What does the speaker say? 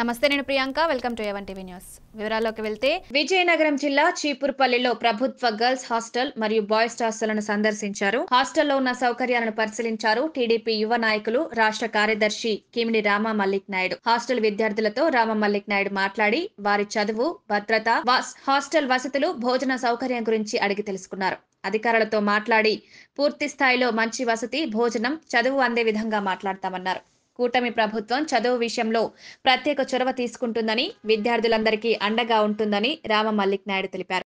నమస్తే నేను Priyanka welcome to Evan TV news వివరాల్లోకి వెళ్తే విజయనగరం జిల్లా చీపుర్పల్లిలో ప్రభుత్వ గర్ల్స్ హాస్టల్ మరియు బాయ్స్ హాస్టల్ను సందర్శించారు హాస్టల్లో ఉన్న సౌకర్యాలను పరిశీలించారు టీడీపీ యువ నాయకులు రాష్ట్ర కార్యదర్శి కిమిడి రామా మల్లిక్ నాయుడు హాస్టల్ విద్యార్థులతో రామ మల్లిక్ నాయుడు మాట్లాడి వారి చదువు భద్రత హాస్టల్ వసతులు భోజన సౌకర్యం గురించి అడిగి తెలుసుకున్నారు అధికారులతో మాట్లాడి పూర్తి స్థాయిలో మంచి వసతి భోజనం చదువు అందే విధంగా మాట్లాడతామన్నారు కూటమి ప్రభుత్వం చదువు విషయంలో ప్రత్యేక చొరవ తీసుకుంటుందని విద్యార్థులందరికీ అండగా ఉంటుందని రామ మల్లిక్ నాయుడు తెలిపారు